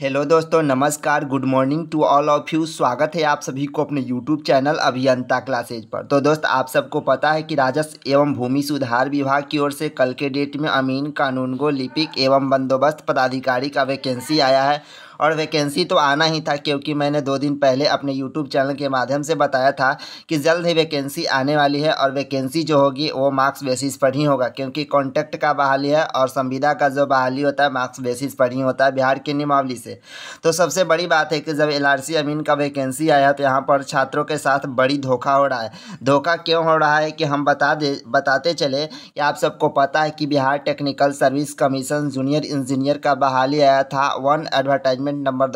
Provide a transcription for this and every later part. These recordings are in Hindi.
हेलो दोस्तों नमस्कार good morning to all of you स्वागत है आप सभी को अपने यूट्यूब चैनल अभियंता क्लासेज पर तो दोस्त आप सबको पता है कि राजस्व एवं भूमि सुधार विभाग की ओर से कल के डेट में अमीन कानूनगो लिपिक एवं बंदोबस्त पदाधिकारी का वैकेंसी आया है और वैकेंसी तो आना ही था क्योंकि मैंने दो दिन पहले अपने यूट्यूब चैनल के माध्यम से बताया था कि जल्द ही वैकेंसी आने वाली है और वैकेंसी जो होगी वो मार्क्स बेसिस पर ही होगा क्योंकि कॉन्ट्रैक्ट का बहाली है और संविदा का जो बहाली होता है मार्क्स बेसिस पर ही होता है बिहार के नियमावली से तो सबसे बड़ी बात है कि जब एल अमीन का वैकेंसी आया तो यहाँ पर छात्रों के साथ बड़ी धोखा हो रहा है धोखा क्यों हो रहा है कि हम बता दे बताते चले कि आप सबको पता है कि Bihar technical service commission junior engineer का बहाली आया था one advertisement government number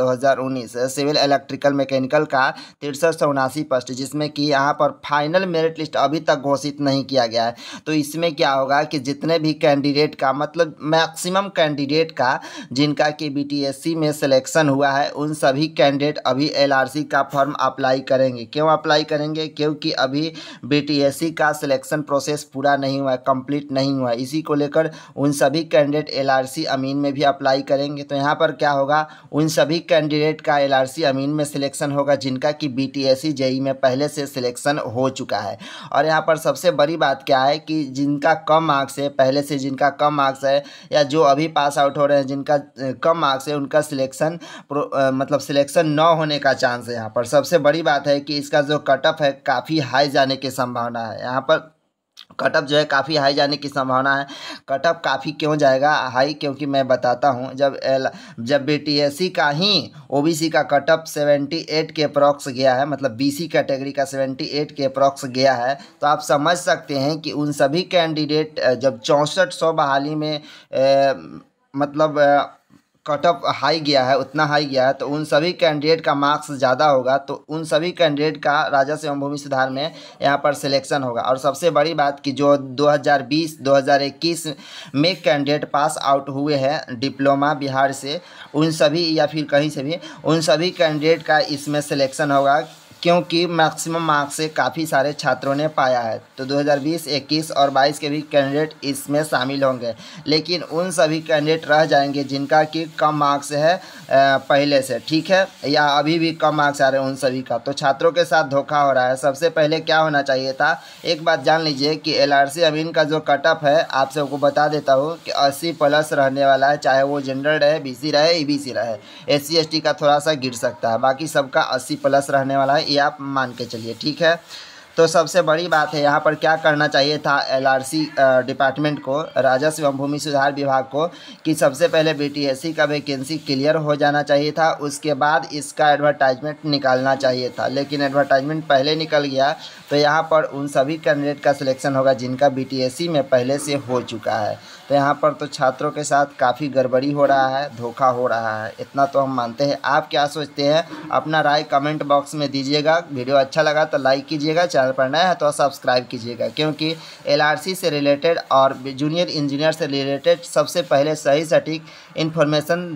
2019 civil electrical mechanical का तिरसठ सौ उनासी जिसमें कि यहाँ पर फाइनल मेरिट लिस्ट अभी तक घोषित नहीं किया गया है तो इसमें क्या होगा कि जितने भी कैंडिडेट का मतलब मैक्सिमम कैंडिडेट का जिनका कि बी में सिलेक्शन हुआ है उन सभी कैंडिडेट अभी एल का फॉर्म अप्लाई करेंगे क्यों अप्लाई करेंगे क्योंकि अभी बी का सिलेक्शन प्रोसेस पूरा नहीं हुआ है कंप्लीट नहीं हुआ इसी को लेकर उन सभी कैंडिडेट एलआरसी अमीन में भी अप्लाई करेंगे तो यहाँ पर क्या होगा उन उन सभी कैंडिडेट का एलआरसी अमीन में सिलेक्शन होगा जिनका कि बी टी जेई में पहले से सिलेक्शन हो चुका है और यहाँ पर सबसे बड़ी बात क्या है कि जिनका कम मार्क्स है पहले से जिनका कम मार्क्स है या जो अभी पास आउट हो रहे हैं जिनका कम मार्क्स है उनका सिलेक्शन मतलब सिलेक्शन न होने का चांस है यहाँ पर सबसे बड़ी बात है कि इसका जो कटअप है काफ़ी हाई जाने की संभावना है यहाँ पर कटअप जो है काफ़ी हाई जाने की संभावना है कटअप काफ़ी क्यों जाएगा हाई क्योंकि मैं बताता हूँ जब एल जब बी का ही ओबीसी का कटअप 78 के अप्रॉक्स गया है मतलब बीसी कैटेगरी का 78 के अप्रॉक्स गया है तो आप समझ सकते हैं कि उन सभी कैंडिडेट जब चौंसठ सौ बहाली में ए, मतलब कट ऑफ हाई गया है उतना हाई गया है तो उन सभी कैंडिडेट का मार्क्स ज़्यादा होगा तो उन सभी कैंडिडेट का राजस्व एवं भूमि सुधार में यहाँ पर सिलेक्शन होगा और सबसे बड़ी बात कि जो 2020 2021 में कैंडिडेट पास आउट हुए हैं डिप्लोमा बिहार से उन सभी या फिर कहीं से भी उन सभी कैंडिडेट का इसमें सिलेक्शन होगा क्योंकि मैक्सिमम मार्क्स से काफ़ी सारे छात्रों ने पाया है तो 2020, 21 और 22 के भी कैंडिडेट इसमें शामिल होंगे लेकिन उन सभी कैंडिडेट रह जाएंगे जिनका कि कम मार्क्स है पहले से ठीक है या अभी भी कम मार्क्स आ रहे हैं उन सभी का तो छात्रों के साथ धोखा हो रहा है सबसे पहले क्या होना चाहिए था एक बात जान लीजिए कि एल आर अमीन का जो कटअप है आप सबको बता देता हूँ कि अस्सी प्लस रहने वाला है चाहे वो जनरल रहे बी रहे ई रहे एस सी का थोड़ा सा गिर सकता है बाकी सबका अस्सी प्लस रहने वाला है ये आप मान के चलिए ठीक है तो सबसे बड़ी बात है यहाँ पर क्या करना चाहिए था एलआरसी डिपार्टमेंट को राजस्व एवं भूमि सुधार विभाग को कि सबसे पहले बीटीएससी का वैकेंसी क्लियर हो जाना चाहिए था उसके बाद इसका एडवर्टाइजमेंट निकालना चाहिए था लेकिन एडवर्टाइजमेंट पहले निकल गया तो यहाँ पर उन सभी कैंडिडेट का सिलेक्शन होगा जिनका बी में पहले से हो चुका है तो यहाँ पर तो छात्रों के साथ काफ़ी गड़बड़ी हो रहा है धोखा हो रहा है इतना तो हम मानते हैं आप क्या सोचते हैं अपना राय कमेंट बॉक्स में दीजिएगा वीडियो अच्छा लगा तो लाइक कीजिएगा चैनल पर नए हैं तो सब्सक्राइब कीजिएगा क्योंकि एलआरसी से रिलेटेड और जूनियर इंजीनियर से रिलेटेड सबसे पहले सही सटीक इन्फॉर्मेशन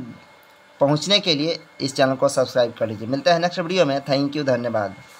पहुंचने के लिए इस चैनल को सब्सक्राइब कर लीजिए मिलते हैं नेक्स्ट वीडियो में थैंक यू धन्यवाद